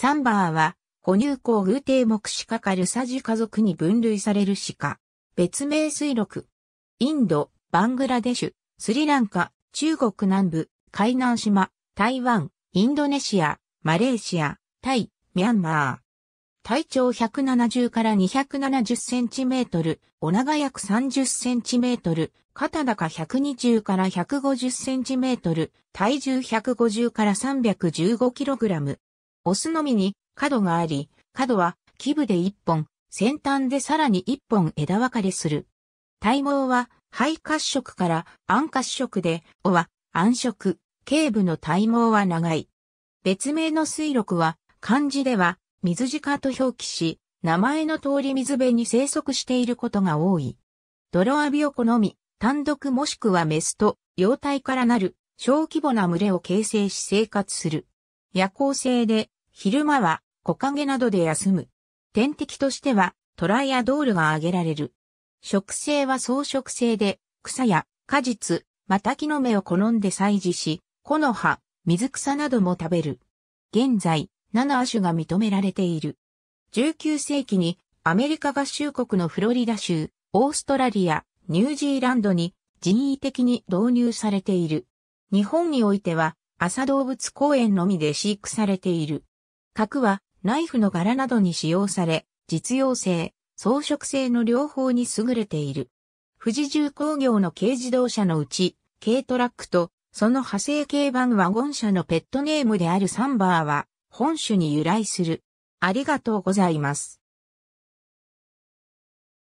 サンバーは、哺乳綱偶定目シカかルサジ家族に分類されるシカ。別名水録。インド、バングラデシュ、スリランカ、中国南部、海南島、台湾、インドネシア、マレーシア、タイ、ミャンマー。体長170から270センチメートル、お長約30センチメートル、肩高120から150センチメートル、体重150から315キログラム、オスのみに角があり、角は基部で一本、先端でさらに一本枝分かれする。体毛は肺褐色から暗褐色で、尾は暗色、頸部の体毛は長い。別名の水力は、漢字では水鹿と表記し、名前の通り水辺に生息していることが多い。泥浴びを好み、単独もしくはメスと、幼体からなる小規模な群れを形成し生活する。夜行性で、昼間は木陰などで休む。天敵としては、トライアドールが挙げられる。食性は草食性で、草や果実、また木の芽を好んで採取し、木の葉、水草なども食べる。現在、七種が認められている。19世紀にアメリカ合衆国のフロリダ州、オーストラリア、ニュージーランドに人為的に導入されている。日本においては朝動物公園のみで飼育されている。核はナイフの柄などに使用され、実用性、装飾性の両方に優れている。富士重工業の軽自動車のうち、軽トラックと、その派生軽版ワゴン車のペットネームであるサンバーは、本種に由来する。ありがとうございます。